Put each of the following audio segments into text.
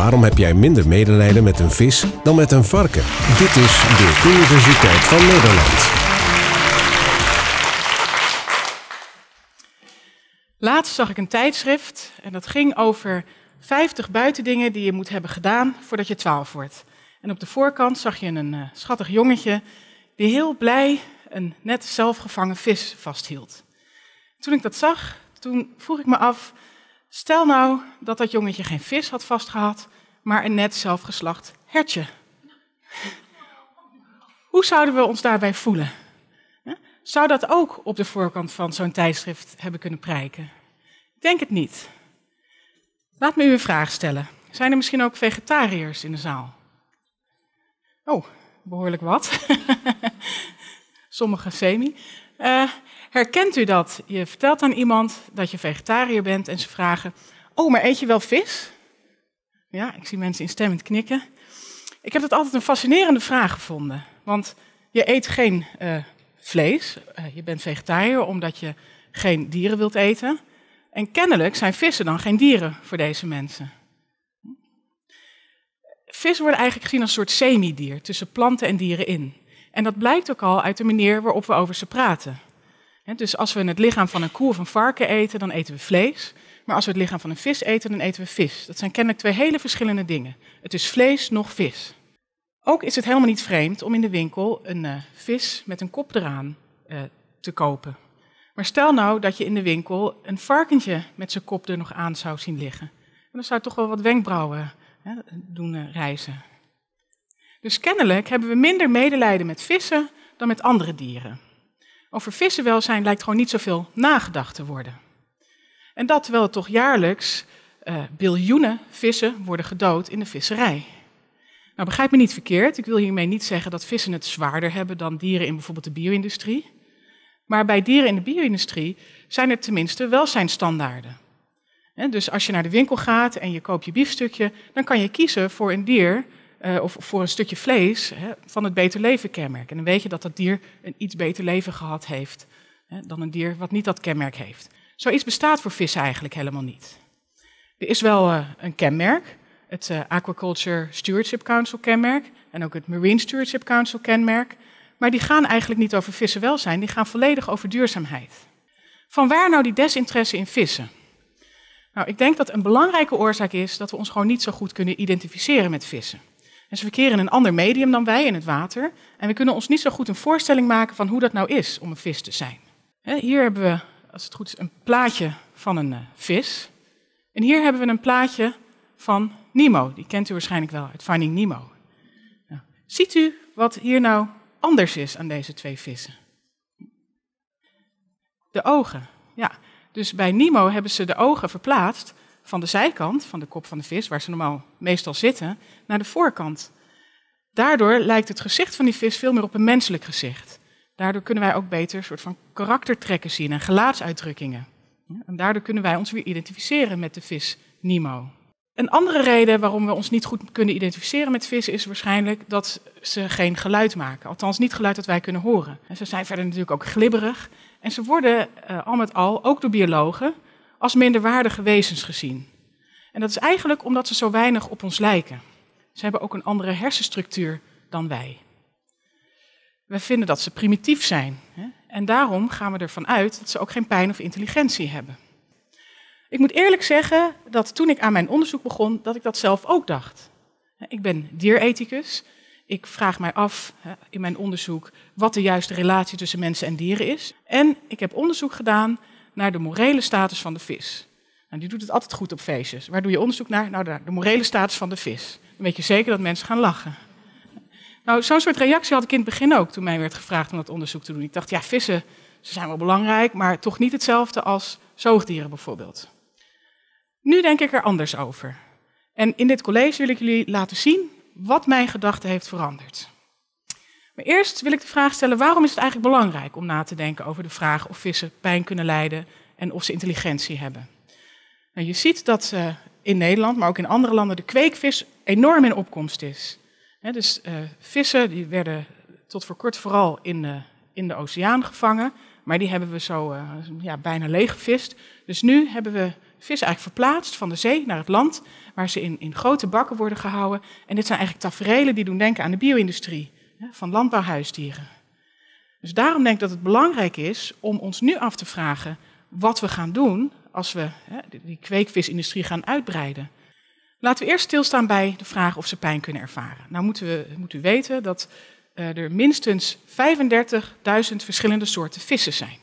Waarom heb jij minder medelijden met een vis dan met een varken? Dit is de Universiteit van Nederland. Laatst zag ik een tijdschrift en dat ging over 50 buitendingen die je moet hebben gedaan voordat je 12 wordt. En op de voorkant zag je een eh, schattig jongetje die heel blij een net zelfgevangen vis vasthield. Toen ik dat zag, toen vroeg ik me af, Stel nou dat dat jongetje geen vis had vastgehad, maar een net zelfgeslacht hertje. Hoe zouden we ons daarbij voelen? Zou dat ook op de voorkant van zo'n tijdschrift hebben kunnen prijken? Ik denk het niet. Laat me u een vraag stellen. Zijn er misschien ook vegetariërs in de zaal? Oh, behoorlijk wat. Sommige semi. Eh, herkent u dat? Je vertelt aan iemand dat je vegetariër bent en ze vragen: Oh, maar eet je wel vis? Ja, ik zie mensen instemmend knikken. Ik heb dat altijd een fascinerende vraag gevonden. Want je eet geen eh, vlees, eh, je bent vegetariër omdat je geen dieren wilt eten. En kennelijk zijn vissen dan geen dieren voor deze mensen. Vissen worden eigenlijk gezien als een soort semi-dier tussen planten en dieren in. En dat blijkt ook al uit de manier waarop we over ze praten. Dus als we het lichaam van een koe of een varken eten, dan eten we vlees. Maar als we het lichaam van een vis eten, dan eten we vis. Dat zijn kennelijk twee hele verschillende dingen. Het is vlees nog vis. Ook is het helemaal niet vreemd om in de winkel een eh, vis met een kop eraan eh, te kopen. Maar stel nou dat je in de winkel een varkentje met zijn kop er nog aan zou zien liggen. En dan zou toch wel wat wenkbrauwen hè, doen eh, reizen. Dus kennelijk hebben we minder medelijden met vissen dan met andere dieren. Over vissenwelzijn lijkt gewoon niet zoveel nagedacht te worden. En dat terwijl toch jaarlijks eh, biljoenen vissen worden gedood in de visserij. Nou, begrijp me niet verkeerd. Ik wil hiermee niet zeggen dat vissen het zwaarder hebben dan dieren in bijvoorbeeld de bio-industrie. Maar bij dieren in de bio-industrie zijn er tenminste welzijnstandaarden. Dus als je naar de winkel gaat en je koopt je biefstukje, dan kan je kiezen voor een dier eh, of voor een stukje vlees hè, van het beter leven kenmerk. En dan weet je dat dat dier een iets beter leven gehad heeft hè, dan een dier wat niet dat kenmerk heeft. Zoiets bestaat voor vissen eigenlijk helemaal niet. Er is wel eh, een kenmerk, het eh, Aquaculture Stewardship Council kenmerk en ook het Marine Stewardship Council kenmerk. Maar die gaan eigenlijk niet over vissenwelzijn, die gaan volledig over duurzaamheid. Van waar nou die desinteresse in vissen? Nou, ik denk dat een belangrijke oorzaak is dat we ons gewoon niet zo goed kunnen identificeren met vissen ze verkeren in een ander medium dan wij, in het water. En we kunnen ons niet zo goed een voorstelling maken van hoe dat nou is om een vis te zijn. Hier hebben we, als het goed is, een plaatje van een eh, vis. En hier hebben we een plaatje van Nemo. Die kent u waarschijnlijk wel uit Finding Nemo. Nou, ziet u wat hier nou anders is aan deze twee vissen? De ogen. Ja, dus bij Nemo hebben ze de ogen verplaatst van de zijkant, van de kop van de vis, waar ze normaal meestal zitten, naar de voorkant. Daardoor lijkt het gezicht van die vis veel meer op een menselijk gezicht. Daardoor kunnen wij ook beter een soort van karaktertrekken zien en gelaatsuitdrukkingen. En daardoor kunnen wij ons weer identificeren met de vis Nemo. Een andere reden waarom we ons niet goed kunnen identificeren met vissen is waarschijnlijk dat ze geen geluid maken. Althans, niet geluid dat wij kunnen horen. En ze zijn verder natuurlijk ook glibberig. En ze worden eh, al met al, ook door biologen, als minderwaardige wezens gezien. En dat is eigenlijk omdat ze zo weinig op ons lijken. Ze hebben ook een andere hersenstructuur dan wij. We vinden dat ze primitief zijn. Hè? En daarom gaan we ervan uit dat ze ook geen pijn of intelligentie hebben. Ik moet eerlijk zeggen dat toen ik aan mijn onderzoek begon, dat ik dat zelf ook dacht. Ik ben dierethicus. Ik vraag mij af in mijn onderzoek wat de juiste relatie tussen mensen en dieren is. En ik heb onderzoek gedaan naar de morele status van de vis. Nou, die doet het altijd goed op feestjes. Waar doe je onderzoek naar? Nou, de morele status van de vis. Dan weet je zeker dat mensen gaan lachen. Nou, zo'n soort reactie had ik in het begin ook toen mij werd gevraagd om dat onderzoek te doen. Ik dacht, ja, vissen, ze zijn wel belangrijk, maar toch niet hetzelfde als zoogdieren bijvoorbeeld. Nu denk ik er anders over. En in dit college wil ik jullie laten zien wat mijn gedachte heeft veranderd eerst wil ik de vraag stellen: waarom is het eigenlijk belangrijk om na te denken over de vraag of vissen pijn kunnen lijden en of ze intelligentie hebben? Nou, je ziet dat eh, in Nederland, maar ook in andere landen, de kweekvis enorm in opkomst is. dus eh, vissen die werden tot voor kort vooral in, eh, in de oceaan gevangen, maar die hebben we zo ja, bijna leeg gevist. Dus nu hebben we vissen eigenlijk verplaatst van de zee naar het land, waar ze in, in grote bakken worden gehouden. En dit zijn eigenlijk tafereelen die doen denken aan de bio-industrie van landbouwhuisdieren. Dus daarom denk ik dat het belangrijk is om ons nu af te vragen wat we gaan doen als we die kweekvisindustrie gaan uitbreiden. Laten we eerst stilstaan bij de vraag of ze pijn kunnen ervaren. Nou moeten we, moet u weten dat eh, er minstens 35.000 verschillende soorten vissen zijn.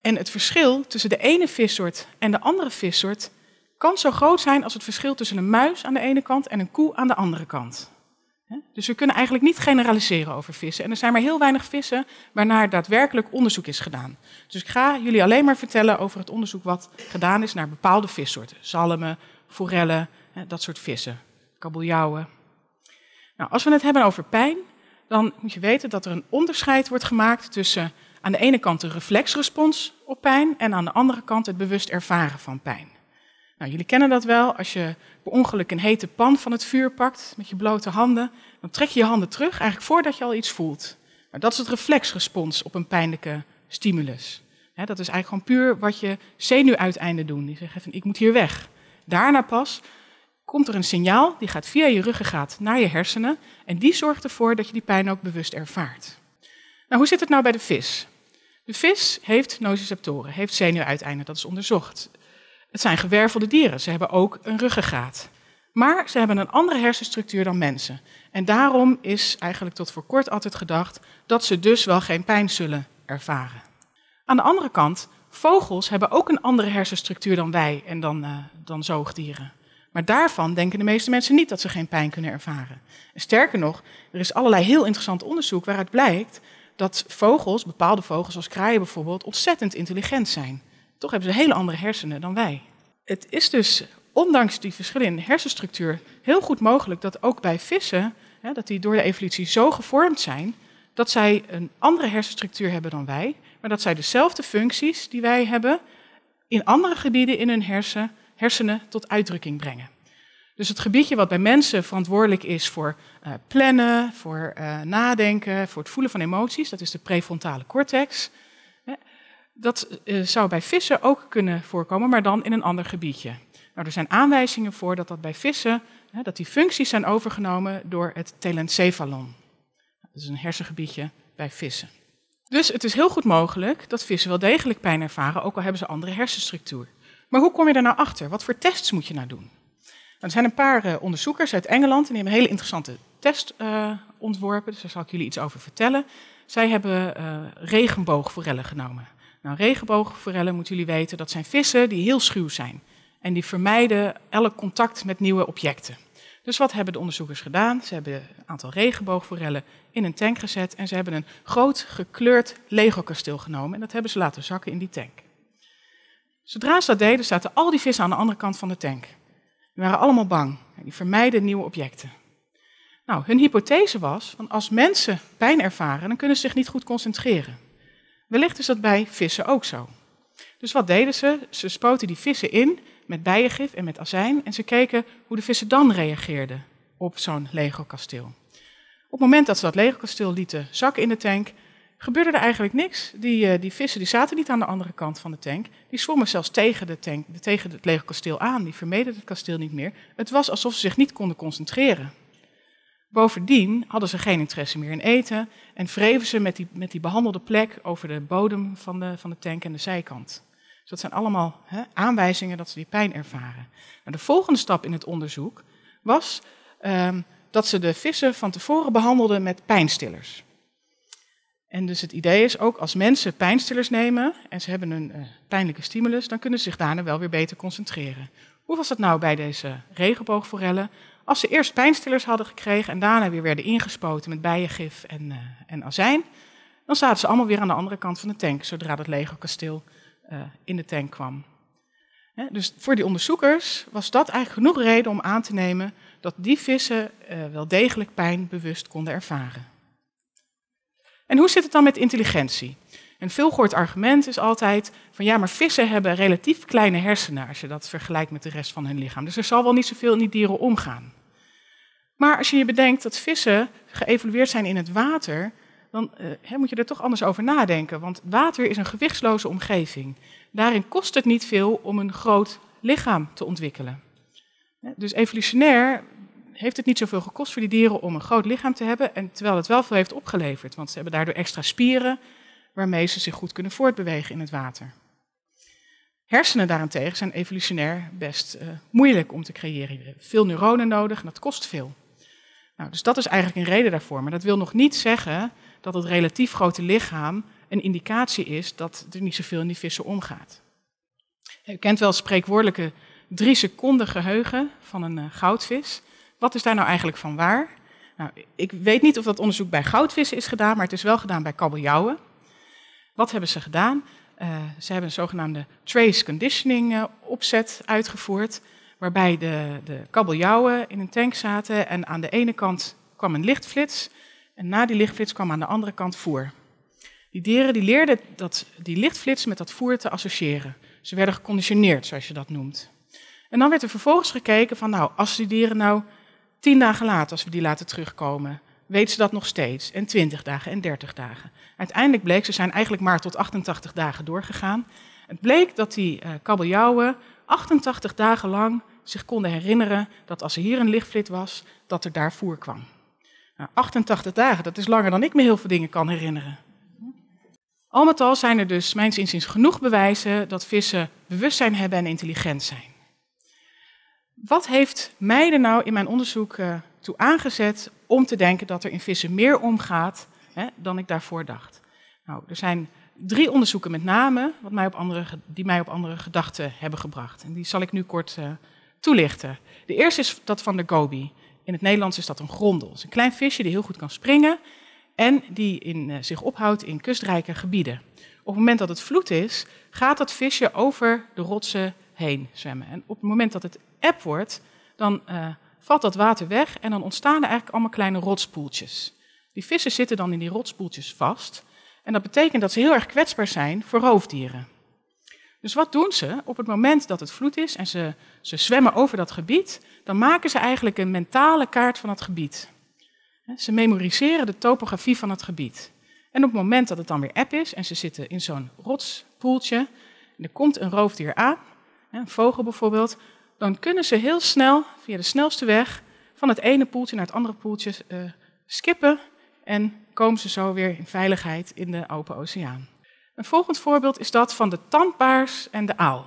En het verschil tussen de ene vissoort en de andere vissoort kan zo groot zijn als het verschil tussen een muis aan de ene kant en een koe aan de andere kant. Dus we kunnen eigenlijk niet generaliseren over vissen. En er zijn maar heel weinig vissen waarnaar daadwerkelijk onderzoek is gedaan. Dus ik ga jullie alleen maar vertellen over het onderzoek wat gedaan is naar bepaalde vissoorten. Zalmen, forellen, dat soort vissen. Kabeljauwen. Nou, als we het hebben over pijn, dan moet je weten dat er een onderscheid wordt gemaakt tussen aan de ene kant de reflexrespons op pijn en aan de andere kant het bewust ervaren van pijn. Nou, jullie kennen dat wel. Als je per ongeluk een hete pan van het vuur pakt met je blote handen, dan trek je je handen terug eigenlijk voordat je al iets voelt. Maar dat is het reflexrespons op een pijnlijke stimulus. dat is eigenlijk gewoon puur wat je zenuwuiteinden doen. Die zeggen even, ik moet hier weg. Daarna pas komt er een signaal, die gaat via je ruggengraat naar je hersenen. En die zorgt ervoor dat je die pijn ook bewust ervaart. Nou, hoe zit het nou bij de vis? De vis heeft nociceptoren, heeft zenuwuiteinden, dat is onderzocht. Het zijn gewervelde dieren, ze hebben ook een ruggengraat. Maar ze hebben een andere hersenstructuur dan mensen. En daarom is eigenlijk tot voor kort altijd gedacht dat ze dus wel geen pijn zullen ervaren. Aan de andere kant, vogels hebben ook een andere hersenstructuur dan wij en dan, eh, dan zoogdieren. Maar daarvan denken de meeste mensen niet dat ze geen pijn kunnen ervaren. En sterker nog, er is allerlei heel interessant onderzoek waaruit blijkt dat vogels, bepaalde vogels als kraaien bijvoorbeeld, ontzettend intelligent zijn. Toch hebben ze hele andere hersenen dan wij. Het is dus, ondanks die verschillen in hersenstructuur, heel goed mogelijk dat ook bij vissen, hè, dat die door de evolutie zo gevormd zijn, dat zij een andere hersenstructuur hebben dan wij, maar dat zij dezelfde functies die wij hebben, in andere gebieden in hun hersen, hersenen tot uitdrukking brengen. Dus het gebiedje wat bij mensen verantwoordelijk is voor eh, plannen, voor eh, nadenken, voor het voelen van emoties, dat is de prefrontale cortex. Dat eh, zou bij vissen ook kunnen voorkomen, maar dan in een ander gebiedje. Nou, er zijn aanwijzingen voor dat dat bij vissen, hè, dat die functies zijn overgenomen door het telencefalon. Dat is een hersengebiedje bij vissen. Dus het is heel goed mogelijk dat vissen wel degelijk pijn ervaren, ook al hebben ze andere hersenstructuur. Maar hoe kom je daar nou achter? Wat voor tests moet je nou doen? Nou, er zijn een paar eh, onderzoekers uit Engeland en die hebben een hele interessante test eh, ontworpen. Dus daar zal ik jullie iets over vertellen. Zij hebben uh, regenboogforellen genomen. Nou, regenboogforellen, moeten jullie weten, dat zijn vissen die heel schuw zijn. En die vermijden elk contact met nieuwe objecten. Dus wat hebben de onderzoekers gedaan? Ze hebben een aantal regenboogforellen in een tank gezet en ze hebben een groot gekleurd Lego-kasteel genomen en dat hebben ze laten zakken in die tank. Zodra ze dat deden, zaten al die vissen aan de andere kant van de tank. Die waren allemaal bang en die vermijden nieuwe objecten. Nou, hun hypothese was, van als mensen pijn ervaren, dan kunnen ze zich niet goed concentreren. Wellicht is dat bij vissen ook zo. Dus wat deden ze? Ze spoten die vissen in met bijengif en met azijn en ze keken hoe de vissen dan reageerden op zo'n Lego-kasteel. Op het moment dat ze dat Lego-kasteel lieten zakken in de tank, gebeurde er eigenlijk niks. Die, eh, die vissen die zaten niet aan de andere kant van de tank. Die zwommen zelfs tegen, de tank, tegen het lego aan. Die vermeden het kasteel niet meer. Het was alsof ze zich niet konden concentreren. Bovendien hadden ze geen interesse meer in eten en wreven ze met die, met die behandelde plek over de bodem van de, van de tank en de zijkant. Dus dat zijn allemaal aanwijzingen dat ze die pijn ervaren. Nou, de volgende stap in het onderzoek was ehm, dat ze de vissen van tevoren behandelden met pijnstillers. En dus het idee is ook als mensen pijnstillers nemen en ze hebben een eh, pijnlijke stimulus, dan kunnen ze zich daarna wel weer beter concentreren. Hoe was dat nou bij deze regenboogforellen? Als ze eerst pijnstillers hadden gekregen en daarna weer werden ingespoten met bijengif en, eh, en azijn, dan zaten ze allemaal weer aan de andere kant van de tank, zodra het legerkasteel eh, in de tank kwam. dus voor die onderzoekers was dat eigenlijk genoeg reden om aan te nemen dat die vissen eh, wel degelijk pijn bewust konden ervaren. En hoe zit het dan met intelligentie? Een veelgehoord argument is altijd van ja, maar vissen hebben relatief kleine hersenen als je dat vergelijkt met de rest van hun lichaam. Dus er zal wel niet zoveel in die dieren omgaan. Maar als je je bedenkt dat vissen geëvolueerd zijn in het water, dan eh, moet je er toch anders over nadenken. Want water is een gewichtsloze omgeving. Daarin kost het niet veel om een groot lichaam te ontwikkelen. Dus evolutionair heeft het niet zoveel gekost voor die dieren om een groot lichaam te hebben. En terwijl het wel veel heeft opgeleverd, want ze hebben daardoor extra spieren waarmee ze zich goed kunnen voortbewegen in het water. Hersenen daarentegen zijn evolutionair best eh, moeilijk om te creëren. Veel neuronen nodig en dat kost veel. Nou, dus dat is eigenlijk een reden daarvoor. Maar dat wil nog niet zeggen dat het relatief grote lichaam een indicatie is dat er niet zoveel in die vissen omgaat. U kent wel het spreekwoordelijke drie seconden geheugen van een eh, goudvis. Wat is daar nou eigenlijk van waar? Nou, ik weet niet of dat onderzoek bij goudvissen is gedaan, maar het is wel gedaan bij kabeljauwen. Wat hebben ze gedaan? Eh, ze hebben een zogenaamde trace conditioning eh, opzet uitgevoerd waarbij de, de kabeljauwen in een tank zaten en aan de ene kant kwam een lichtflits en na die lichtflits kwam aan de andere kant voer. Die dieren die leerden dat, die lichtflits met dat voer te associëren. Ze werden geconditioneerd, zoals je dat noemt. En dan werd er vervolgens gekeken van, nou, als die dieren nou tien dagen later, als we die laten terugkomen, weten ze dat nog steeds. En 20 dagen en 30 dagen. Uiteindelijk bleek, ze zijn eigenlijk maar tot 88 dagen doorgegaan. Het bleek dat die eh, kabeljauwen 88 dagen lang zich konden herinneren dat als er hier een lichtflit was, dat er daar voer kwam. Nou, 88 dagen, dat is langer dan ik me heel veel dingen kan herinneren. Al met al zijn er dus, mijns inziens, genoeg bewijzen dat vissen bewustzijn hebben en intelligent zijn. Wat heeft mij er nou in mijn onderzoek eh, toe aangezet om te denken dat er in vissen meer omgaat hè, dan ik daarvoor dacht? Nou, er zijn drie onderzoeken met name wat mij op andere, die mij op andere gedachten hebben gebracht. En die zal ik nu kort eh, toelichten. De eerste is dat van de gobi. In het Nederlands is dat een grondel. Het is een klein visje die heel goed kan springen en die in, eh, zich ophoudt in kustrijke gebieden. Op het moment dat het vloed is, gaat dat visje over de rotsen heen zwemmen. En op het moment dat het eb wordt, dan eh, valt dat water weg en dan ontstaan er eigenlijk allemaal kleine rotspoeltjes. Die vissen zitten dan in die rotspoeltjes vast en dat betekent dat ze heel erg kwetsbaar zijn voor roofdieren. Dus wat doen ze? Op het moment dat het vloed is en ze, ze zwemmen over dat gebied, dan maken ze eigenlijk een mentale kaart van het gebied. Ze memoriseren de topografie van het gebied. En op het moment dat het dan weer app is en ze zitten in zo'n rotspoeltje en er komt een roofdier aan, een vogel bijvoorbeeld, dan kunnen ze heel snel via de snelste weg van het ene poeltje naar het andere poeltje uh, skippen en komen ze zo weer in veiligheid in de open oceaan. Een volgend voorbeeld is dat van de tandbaars en de aal.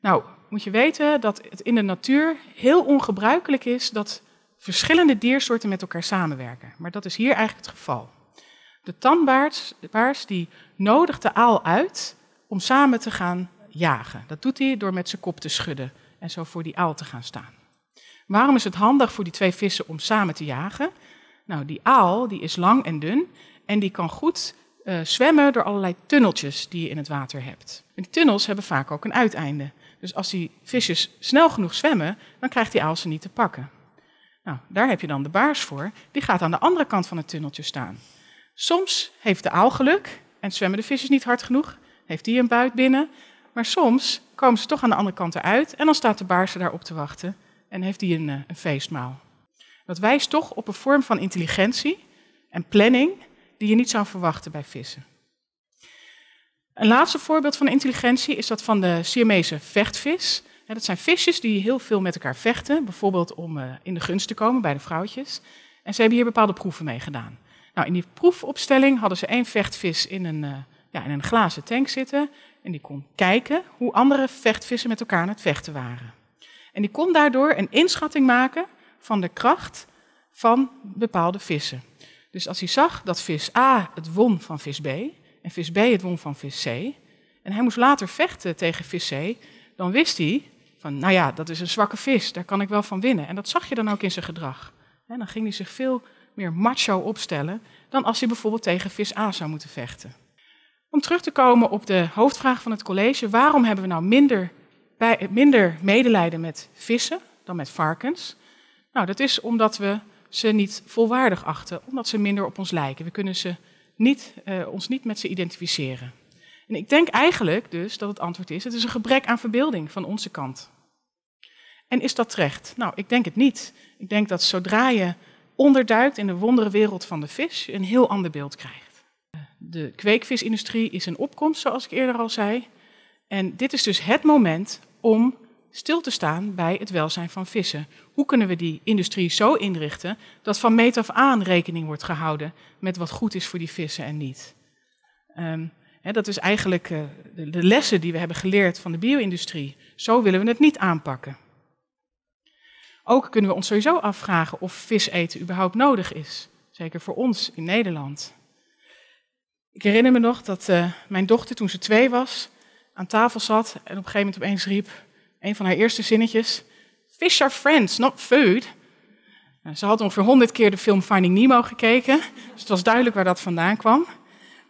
Nou, moet je weten dat het in de natuur heel ongebruikelijk is dat verschillende diersoorten met elkaar samenwerken. Maar dat is hier eigenlijk het geval. De tandbaars baars, die nodigt de aal uit om samen te gaan jagen. Dat doet hij door met zijn kop te schudden en zo voor die aal te gaan staan. Waarom is het handig voor die twee vissen om samen te jagen? Nou, die aal die is lang en dun en die kan goed eh, zwemmen door allerlei tunneltjes die je in het water hebt. En die tunnels hebben vaak ook een uiteinde. Dus als die visjes snel genoeg zwemmen, dan krijgt die aal ze niet te pakken. Nou, daar heb je dan de baars voor. Die gaat aan de andere kant van het tunneltje staan. Soms heeft de aal geluk en zwemmen de visjes niet hard genoeg. Heeft die een buit binnen. Maar soms komen ze toch aan de andere kant eruit en dan staat de baars er daarop te wachten en heeft die een, eh, een feestmaal. Dat wijst toch op een vorm van intelligentie en planning die je niet zou verwachten bij vissen. Een laatste voorbeeld van intelligentie is dat van de Siamese vechtvis. Dat zijn visjes die heel veel met elkaar vechten, bijvoorbeeld om eh, in de gunst te komen bij de vrouwtjes. En ze hebben hier bepaalde proeven mee gedaan. Nou, in die proefopstelling hadden ze één vechtvis in een, eh, ja, in een glazen tank zitten. En die kon kijken hoe andere vechtvissen met elkaar aan het vechten waren. En die kon daardoor een inschatting maken van de kracht van bepaalde vissen. Dus als hij zag dat vis A het won van vis B en vis B het won van vis C, en hij moest later vechten tegen vis C, dan wist hij van, nou ja, dat is een zwakke vis, daar kan ik wel van winnen. En dat zag je dan ook in zijn gedrag. dan ging hij zich veel meer macho opstellen dan als hij bijvoorbeeld tegen vis A zou moeten vechten. Om terug te komen op de hoofdvraag van het college, waarom hebben we nou minder, bij, minder medelijden met vissen dan met varkens? Nou, dat is omdat we ze niet volwaardig achten, omdat ze minder op ons lijken. We kunnen ze niet, eh, ons niet met ze identificeren. En ik denk eigenlijk dus dat het antwoord is: het is een gebrek aan verbeelding van onze kant. En is dat terecht? Nou, ik denk het niet. Ik denk dat zodra je onderduikt in de wondere wereld van de vis, je een heel ander beeld krijgt. De kweekvisindustrie is een opkomst, zoals ik eerder al zei. En dit is dus het moment om stil te staan bij het welzijn van vissen. Hoe kunnen we die industrie zo inrichten dat van meet af aan rekening wordt gehouden met wat goed is voor die vissen en niet? Ehm, dat is eigenlijk eh, de, lessen die we hebben geleerd van de bio-industrie. Zo willen we het niet aanpakken. Ook kunnen we ons sowieso afvragen of vis eten überhaupt nodig is. Zeker voor ons in Nederland. Ik herinner me nog dat eh, mijn dochter toen ze twee was aan tafel zat en op een gegeven moment opeens riep: een van haar eerste zinnetjes. Fish are friends, not food. Nou, ze had ongeveer honderd keer de film Finding Nemo gekeken. Dus het was duidelijk waar dat vandaan kwam.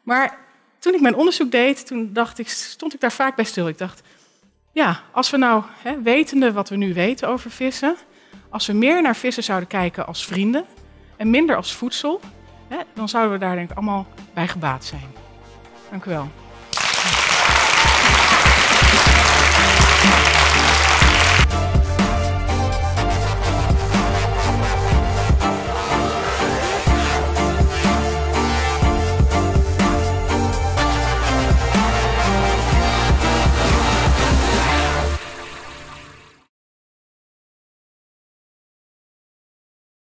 Maar toen ik mijn onderzoek deed, toen dacht ik, stond ik daar vaak bij stil. Ik dacht, ja, als we nou, hè, wetende wat we nu weten over vissen, als we meer naar vissen zouden kijken als vrienden en minder als voedsel, hè, dan zouden we daar denk ik allemaal bij gebaat zijn. Dank u wel.